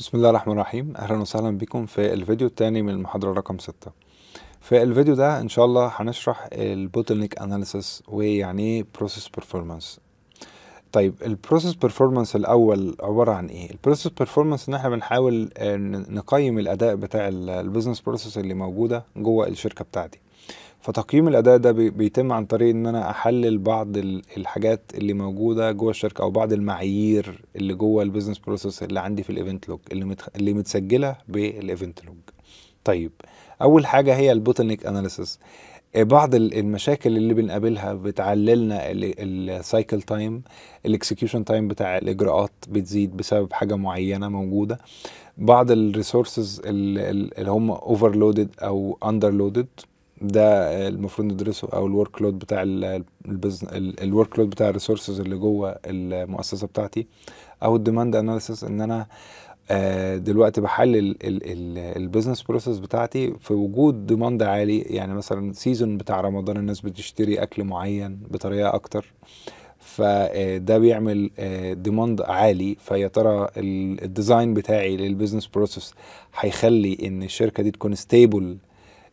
بسم الله الرحمن الرحيم اهلا وسهلا بكم في الفيديو الثاني من المحاضره رقم 6 في الفيديو ده ان شاء الله هنشرح البوتلنيك اناليسيس ويعني ايه بروسيس بيرفورمانس طيب البروسيس بيرفورمانس الاول عباره عن ايه البروسيس بيرفورمانس ان احنا بنحاول آه، نقيم الاداء بتاع البيزنس بروسيس اللي موجوده جوه الشركه بتاعتي فتقييم الاداء ده بيتم عن طريق ان انا احلل بعض الحاجات اللي موجوده جوه الشركه او بعض المعايير اللي جوه البيزنس بروسيس اللي عندي في الايفنت لوج اللي متخ... اللي متسجله بالايفنت لوج طيب اول حاجه هي البوتنيك اناليسيس آه، بعض المشاكل اللي بنقابلها بتعللنا السايكل تايم الاكسكيوشن تايم بتاع الاجراءات بتزيد بسبب حاجه معينه موجوده بعض الريسورسز اللي هم اوفرلودد او اندرلودد ده المفروض ندرسه او الورك لود بتاع الورك لود بتاع الريسورسز اللي جوه المؤسسه بتاعتي او الديماند اناليسيس ان انا آه، دلوقتي بحلل البيزنس بروسيس بتاعتي في وجود ديماند عالي يعني مثلا سيزون بتاع رمضان الناس بتشتري اكل معين بطريقه اكتر فده آه، بيعمل ديماند آه، عالي فيا ترى الديزاين بتاعي للبيزنس بروسيس هيخلي ان الشركه دي تكون ستيبل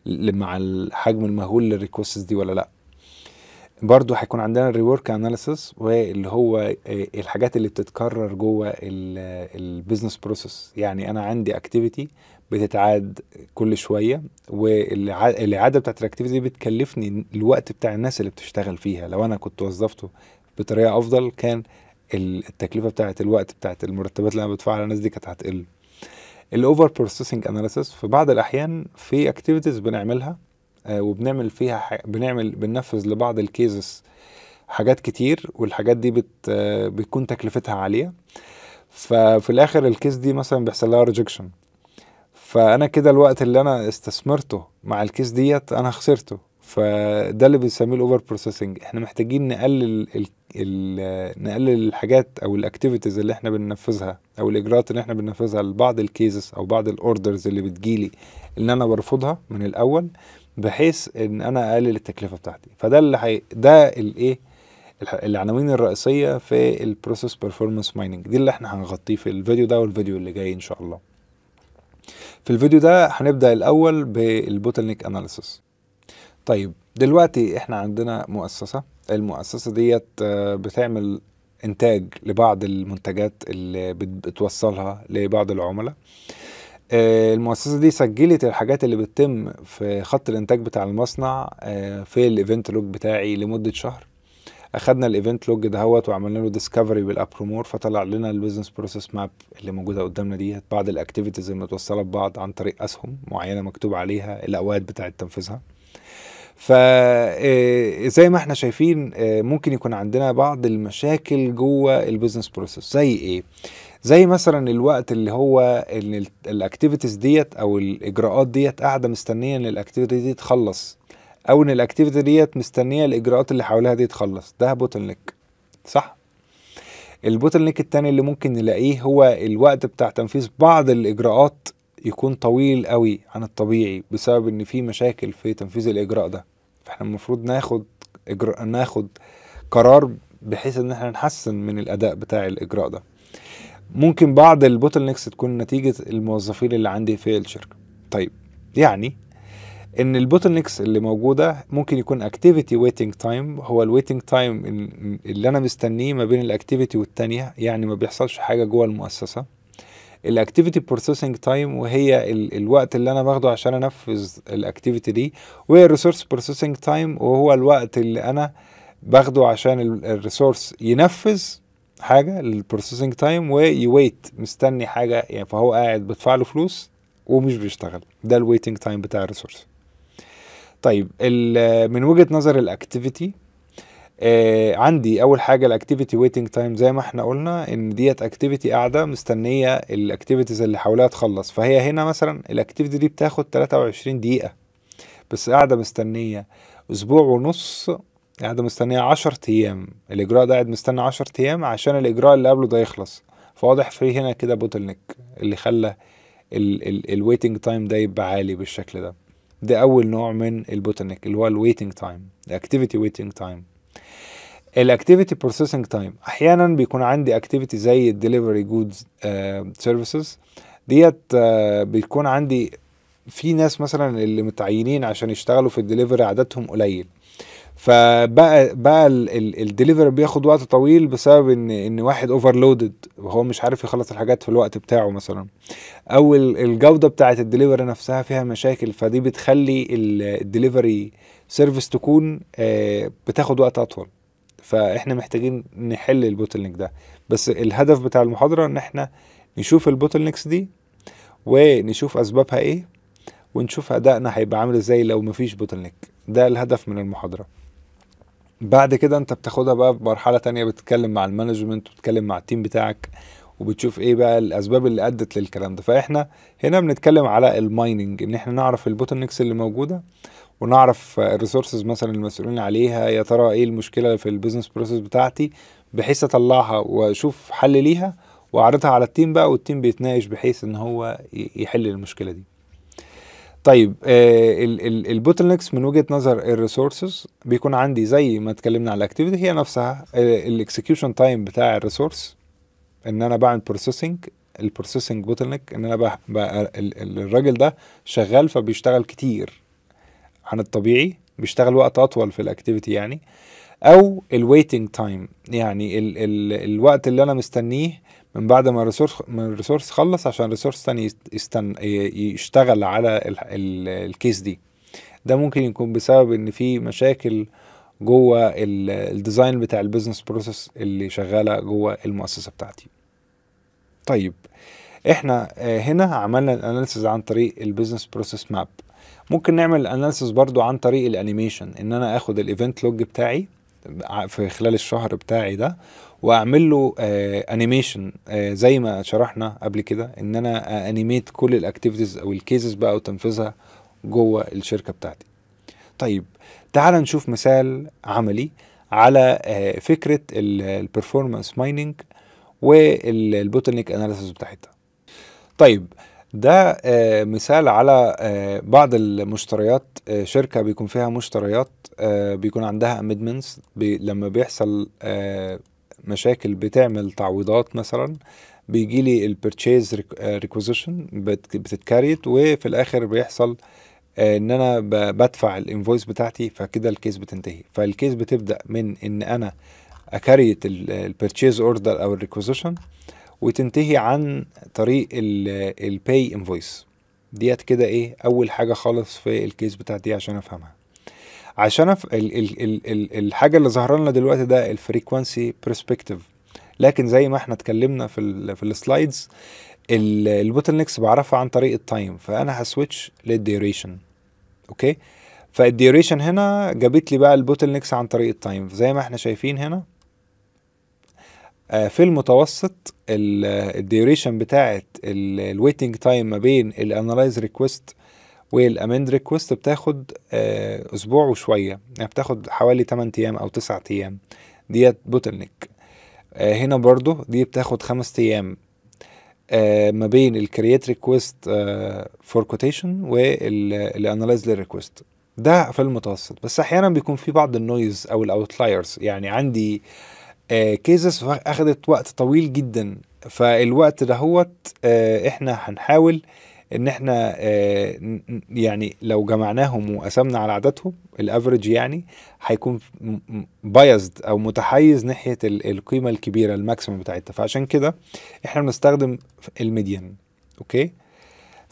مع الحجم المهول للريكوستس دي ولا لا برضو هيكون عندنا الريورك اناليسيس واللي هو آه، الحاجات اللي بتتكرر جوه البيزنس بروسيس يعني انا عندي اكتيفيتي بتتعاد كل شويه والاعاده بتاعت الاكتيفيتي دي بتكلفني الوقت بتاع الناس اللي بتشتغل فيها لو انا كنت وظفته بطريقه افضل كان التكلفه بتاعت الوقت بتاعت المرتبات اللي انا بدفعها للناس دي كانت هتقل الاوفر بروسيسنج اناليسيس في بعض الاحيان في اكتيفيتيز بنعملها آه، وبنعمل فيها بنعمل بننفذ لبعض الكيزز حاجات كتير والحاجات دي بت آه، بتكون تكلفتها عاليه ففي الاخر الكيس دي مثلا بيحصل لها ريجكشن فانا كده الوقت اللي انا استثمرته مع الكيس ديت انا خسرته فده اللي بنسميه الاوفر بروسيسنج احنا محتاجين نقلل الـ الـ نقلل الحاجات او الاكتيفيتيز اللي احنا بننفذها او الاجراءات اللي احنا بننفذها لبعض الكيزز او بعض الاوردرز اللي بتجيلي اللي انا برفضها من الاول بحيث ان انا اقلل التكلفه بتاعتي فده اللي حي... ده الايه العناوين الرئيسيه في البروسيس بيرفورمانس مايننج دي اللي احنا هنغطيه في الفيديو ده والفيديو اللي جاي ان شاء الله في الفيديو ده هنبدا الاول بالبوتلنيك نيك اناليسيس طيب دلوقتي احنا عندنا مؤسسه المؤسسه ديت آه، بتعمل انتاج لبعض المنتجات اللي بتوصلها لبعض العملاء آه، المؤسسه دي سجلت الحاجات اللي بتتم في خط الانتاج بتاع المصنع آه، في الايفنت لوج بتاعي لمده شهر اخدنا الايفنت لوج دهوت وعملنا له ديسكفري بالابرومور فطلع لنا البيزنس بروسيس ماب اللي موجوده قدامنا ديت بعض الاكتيفيتيز المتوصله ببعض عن طريق اسهم معينه مكتوب عليها الاوقات بتاعه تنفيذها فزي آه، ما احنا شايفين آه، ممكن يكون عندنا بعض المشاكل جوه البيزنس بروسيس زي ايه زي مثلا الوقت اللي هو ان الاكتيفيتيز ديت او الاجراءات ديت قاعده مستنيه ان الاكتيفيتي دي تخلص او ان الاكتيفيتي ديت مستنيه الاجراءات اللي حواليها دي تخلص ده بوتل نيك صح البوتل نيك التاني اللي ممكن نلاقيه هو الوقت بتاع تنفيذ بعض الاجراءات يكون طويل قوي عن الطبيعي بسبب ان في مشاكل في تنفيذ الاجراء ده فاحنا المفروض ناخد إجراء ناخد قرار بحيث ان احنا نحسن من الاداء بتاع الاجراء ده ممكن بعض البوتل نيكس تكون نتيجه الموظفين اللي عندي في الشركه طيب يعني ان البوتل نيكس اللي موجوده ممكن يكون اكتيفيتي ويتنج تايم هو الويتنج تايم اللي انا مستنيه ما بين الاكتيفيتي والتانيه يعني ما بيحصلش حاجه جوه المؤسسه الاكتيفيتي بروسيسنج تايم وهي ال الوقت اللي انا باخده عشان انفذ الاكتيفيتي دي والريسورس بروسيسنج تايم وهو الوقت اللي انا باخده عشان الريسورس ينفذ حاجه البروسيسنج تايم ويويت مستني حاجه يعني فهو قاعد بدفع له فلوس ومش بيشتغل ده الويتنج تايم بتاع الريسورس طيب من وجهه نظر الاكتيفيتي آه عندي اول حاجه الاكتيفيتي ويتنج تايم زي ما احنا قلنا ان ديت اكتيفيتي قاعده مستنيه الاكتيفيتيز اللي حواليها تخلص فهي هنا مثلا الاكتيفيتي دي بتاخد 23 دقيقه بس قاعده مستنيه اسبوع ونص قاعده مستنيه 10 ايام الاجراء ده قاعد مستني 10 ايام عشان الاجراء اللي قبله ده يخلص فواضح في هنا كده بوتل نيك اللي خلى الويتنج تايم ده يبقى عالي بالشكل ده ده اول نوع من البوتل نيك اللي هو الويتنج تايم الاكتيفيتي ويتنج تايم الاكتيفيتي بروسيسنج تايم احيانا بيكون عندي اكتيفيتي زي الدليفري جودز سيرفيسز ديت آه، بيكون عندي في ناس مثلا اللي متعينين عشان يشتغلوا في الدليفري عددهم قليل فبقى بقى الدليفري بياخد وقت طويل بسبب ان ان واحد اوفرلودد وهو مش عارف يخلص الحاجات في الوقت بتاعه مثلا او الجوده بتاعه الدليفري نفسها فيها مشاكل فدي بتخلي الدليفري سيرفيس تكون آه، بتاخد وقت اطول فاحنا محتاجين نحل البوتلنك ده بس الهدف بتاع المحاضره ان احنا نشوف البوتلنكس دي ونشوف اسبابها ايه ونشوف ادائنا هيبقى عامل ازاي لو مفيش بوتلنك ده الهدف من المحاضره بعد كده انت بتاخدها بقى في مرحله تانية بتتكلم مع المانجمنت وتتكلم مع التيم بتاعك وبتشوف ايه بقى الاسباب اللي ادت للكلام ده فاحنا هنا بنتكلم على المايننج ان احنا نعرف البوتلنكس اللي موجوده ونعرف الريسورسز مثلا المسؤولين عليها يا ترى ايه المشكله في البيزنس بروسيس بتاعتي بحيث اطلعها واشوف حل ليها واعرضها على التيم بقى والتيم بيتناقش بحيث ان هو يحل المشكله دي طيب آه، البوتلنكس من وجهه نظر الريسورسز بيكون عندي زي ما اتكلمنا على الاكتيفيتي هي نفسها آه، الاكسكيوشن تايم بتاع الريسورس ان انا بعمل بروسيسنج البروسيسنج بوتلنك ان انا بقى, بقى الراجل ده شغال فبيشتغل كتير عن الطبيعي بيشتغل وقت اطول في الاكتيفيتي يعني او الويتنج تايم يعني الـ الـ الوقت اللي انا مستنيه من بعد ما الريسورس من الريسورس خلص عشان ريسورس تاني يستن يشتغل على الكيس دي ده ممكن يكون بسبب ان في مشاكل جوه الديزاين بتاع البيزنس بروسيس اللي شغاله جوه المؤسسه بتاعتي طيب احنا آه، هنا عملنا الاناليسز عن طريق البيزنس بروسيس ماب ممكن نعمل اناليسيس برضو عن طريق الانيميشن ان انا اخد الايفنت لوج بتاعي في خلال الشهر بتاعي ده واعمل له آه انيميشن آه زي ما شرحنا قبل كده ان انا آه انيميت كل الاكتيفيتيز او الكيسز بقى وتنفذها جوه الشركه بتاعتي طيب تعال نشوف مثال عملي على آه فكره البرفورمانس مايننج والبوتلنيك اناليسيس بتاعتها طيب ده آه، مثال على آه، بعض المشتريات آه، شركة بيكون فيها مشتريات بيكون عندها امدمنتس بي لما بيحصل مشاكل بتعمل تعويضات مثلا بيجي لي البيرتشيز ريكوزيشن بتتكريت وفي الاخر بيحصل ان انا بدفع الانفويس بتاعتي فكده الكيس بتنتهي فالكيس بتبدا من ان انا اكريت البيرتشيز اوردر او الريكوزيشن وتنتهي عن طريق الباي انفويس ديت كده ايه اول حاجه خالص في الكيس بتاعتي عشان افهمها عشان أف... ال... ال... ال... ال... الحاجه اللي ظهر لنا دلوقتي ده الفريكوانسي برسبكتيف لكن زي ما احنا اتكلمنا في ال... في السلايدز البوتل نيكس بعرفها عن طريق التايم فانا هسويتش للديوريشن اوكي فالديوريشن هنا جابت لي بقى البوتل نيكس عن طريق التايم زي ما احنا شايفين هنا آه، في المتوسط الديوريشن آه، بتاعت الويتنج تايم ما بين الانالايز ريكويست والامند ريكويست بتاخد آه، اسبوع وشويه يعني بتاخد حوالي 8 ايام او 9 ايام ديت بوتل هنا برضو دي بتاخد 5 ايام ما بين الكرييت ريكويست فور كوتيشن والانالايز ريكويست ده في المتوسط بس احيانا بيكون في بعض النويز او الاوتلايرز يعني عندي آه آه، كيزس اخذت وقت طويل جدا فالوقت ده هو آه، احنا هنحاول ان احنا آه، يعني لو جمعناهم وقسمنا على عددهم الافرج يعني هيكون بايزد او متحيز ناحيه القيمه الكبيره الماكسيمم بتاعتها فعشان كده احنا بنستخدم الميديان اوكي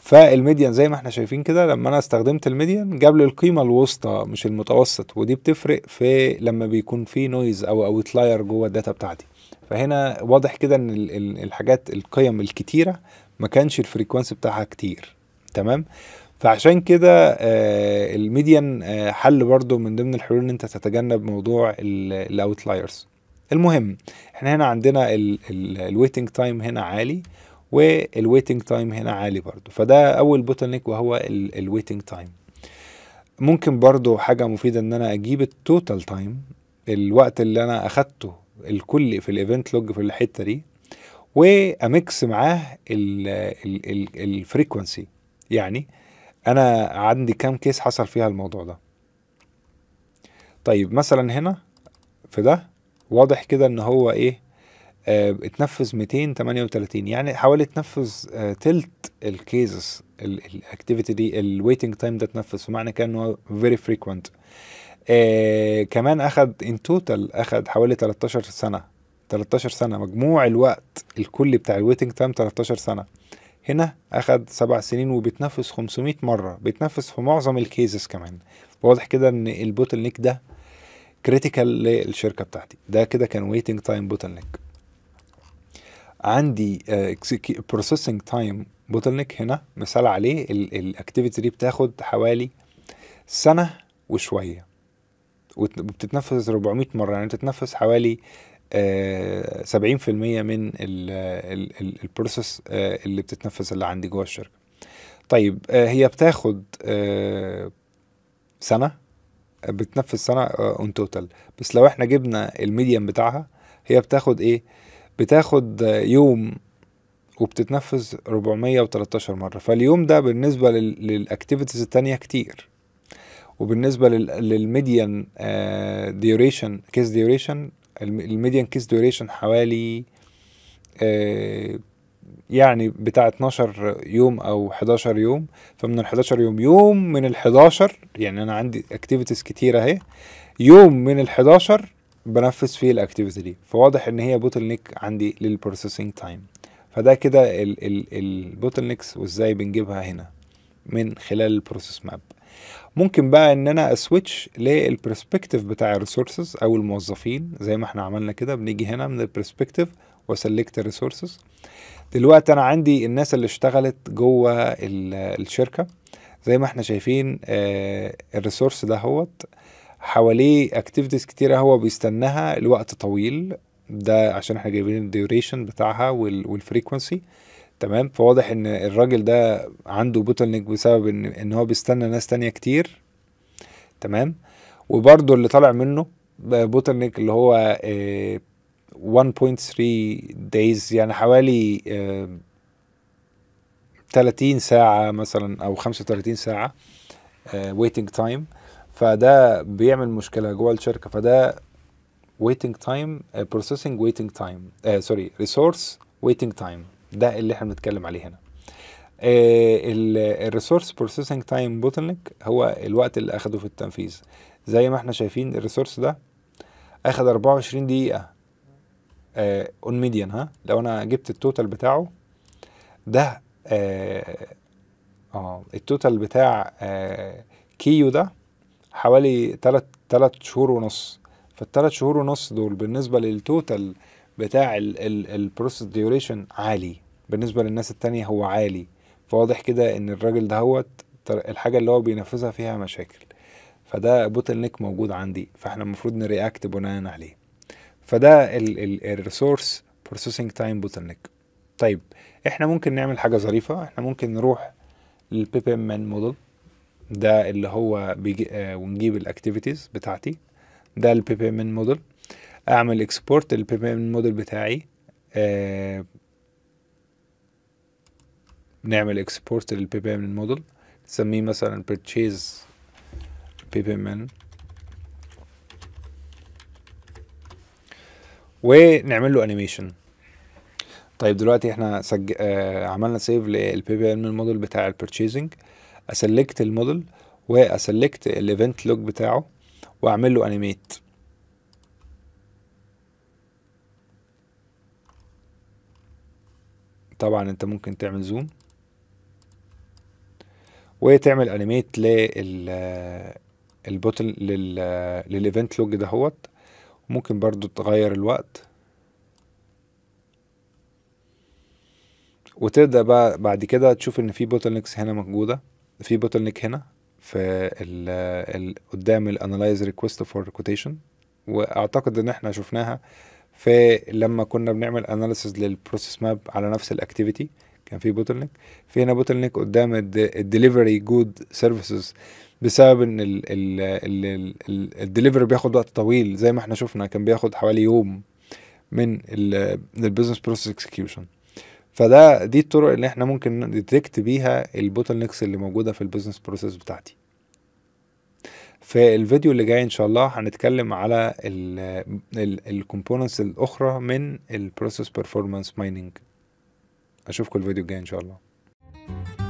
فالميديان زي ما احنا شايفين كده لما انا استخدمت الميديان جاب لي القيمه الوسطى مش المتوسط ودي بتفرق في لما بيكون في نويز او اوتلاير جوه الداتا بتاعتي فهنا واضح كده ان الحاجات القيم الكتيره ما كانش الفريكوانسي بتاعها كتير تمام فعشان كده آه الميديان آه حل برضو من ضمن الحلول ان انت تتجنب موضوع الاوتلايرز المهم احنا هنا عندنا الويتنج تايم هنا عالي والويتنج تايم هنا عالي برضو فده اول بوتلنيك وهو الويتنج تايم ممكن برضو حاجه مفيده ان انا اجيب التوتال تايم الوقت اللي انا اخدته الكلي في الايفنت لوج في الحته دي وامكس معاه الفريكونسي يعني انا عندي كام كيس حصل فيها الموضوع ده طيب مثلا هنا في ده واضح كده ان هو ايه آه، اتنفذ 238 يعني حوالي اتنفذ آه، تلت الكيزز الاكتيفيتي دي الويتنج تايم ده اتنفذ فمعنى كده ان هو فيري فريكوينت آه، كمان اخذ ان توتال اخذ حوالي 13 سنه 13 سنه مجموع الوقت الكلي بتاع الويتنج تايم 13 سنه هنا اخد سبع سنين وبيتنفس 500 مره بيتنفس في معظم الكيزز كمان واضح كده ان البوتل نيك ده كريتيكال للشركه بتاعتي ده كده كان ويتنج تايم بوتل نيك عندي بروسيسنج تايم بوتلنك هنا مثال عليه الاكتيفيتي دي بتاخد حوالي سنه وشويه وبتتنفذ 400 مره يعني بتتنفذ حوالي 70% آه، من البروسيس آه، اللي بتتنفذ اللي عندي جوه الشركه طيب آه، هي بتاخد سنه بتنفذ سنه اون توتال بس لو احنا جبنا الميديم بتاعها هي بتاخد ايه بتاخد يوم وبتتنفذ 413 مرة فاليوم ده بالنسبة للاكتيفيتيز التانية كتير وبالنسبة للميديان ديوريشن كيس ديوريشن الميديان كيس ديوريشن حوالي آه، يعني بتاع 12 يوم او 11 يوم فمن ال 11 يوم يوم من ال 11 يعني انا عندي اكتيفيتيز كتيره اهي يوم من ال 11 بنفذ فيه الاكتيفيتي دي فواضح ان هي بوتل نيك عندي للبروسيسنج تايم فده كده البوتل نيكس وازاي بنجيبها هنا من خلال البروسيس ماب ممكن بقى ان انا اسويتش للبرسبكتيف بتاع الريسورسز او الموظفين زي ما احنا عملنا كده بنيجي هنا من البرسبكتيف وسلكت الريسورسز دلوقتي انا عندي الناس اللي اشتغلت جوه الشركه زي ما احنا شايفين آه، الريسورس ده هوت حواليه اكتيفيتيز كتيره هو بيستناها لوقت طويل ده عشان احنا جايبين الديوريشن بتاعها والفريكونسي تمام فواضح ان الراجل ده عنده بوتل نيك بسبب ان ان هو بيستنى ناس تانية كتير تمام وبرده اللي طالع منه بوتل نيك اللي هو 1.3 آه، دايز يعني حوالي 30 آه، ساعة مثلا أو 35 ساعة ويتنج آه، تايم فده بيعمل مشكله جوه الشركه فده ويتنج تايم بروسيسنج ويتنج تايم سوري ريسورس ويتنج تايم ده اللي احنا بنتكلم عليه هنا الريسورس بروسيسنج تايم بوتلنك هو الوقت اللي اخده في التنفيذ زي ما احنا شايفين الريسورس ده اخد 24 دقيقه اون آه، ميديان ها لو انا جبت التوتال بتاعه ده اه, آه، التوتال بتاع آه، كيو ده حوالي تلت تلت شهور ونص فالثلاث شهور ونص دول بالنسبه للتوتال بتاع البروسيس ديوريشن عالي بالنسبه للناس التانية هو عالي فواضح كده ان الراجل دهوت الحاجه اللي هو بينفذها فيها مشاكل فده بوتل نيك موجود عندي فاحنا المفروض نرياكت بناء عليه فده الريسورس بروسيسنج تايم بوتل نيك طيب احنا ممكن نعمل حاجه ظريفه احنا ممكن نروح للبي بي موديل ده اللي هو بيجي آه ونجيب الاكتيفيتيز بتاعتي ده البي بي ام موديل اعمل اكسبورت البي بي ام موديل بتاعي آه نعمل اكسبورت للبي بي ام موديل نسميه مثلا بيرتشيز بي بي ام ونعمل له انيميشن طيب دلوقتي احنا سج... آه عملنا سيف للبي بي ام موديل بتاع البيرتشيزنج اسلكت الموديل واسلكت الايفنت لوج بتاعه واعمل له انيميت طبعا انت ممكن تعمل زوم وتعمل انيميت لل البوتل لل للايفنت لوج دهوت ممكن برضو تغير الوقت وتبدا بقى بعد كده تشوف ان في بوتل نكس هنا موجوده في بوتل نيك هنا في الـ الـ قدام الانالايز ريكويست فور كوتيشن واعتقد ان احنا شفناها في لما كنا بنعمل اناليسز للبروسيس ماب على نفس الاكتيفيتي كان في بوتل نيك في هنا بوتل نيك قدام الدليفري جود سيرفيسز بسبب ان الدليفري بياخد وقت طويل زي ما احنا شفنا كان بياخد حوالي يوم من البيزنس بروسيس اكسكيوشن فده دي الطرق اللي احنا ممكن نديتكت بيها البوتل نيكس اللي موجوده في البيزنس بروسيس بتاعتي في الفيديو اللي جاي ان شاء الله هنتكلم على الكومبوننتس الاخرى من البروسيس بيرفورمانس مايننج اشوفكم الفيديو الجاي ان شاء الله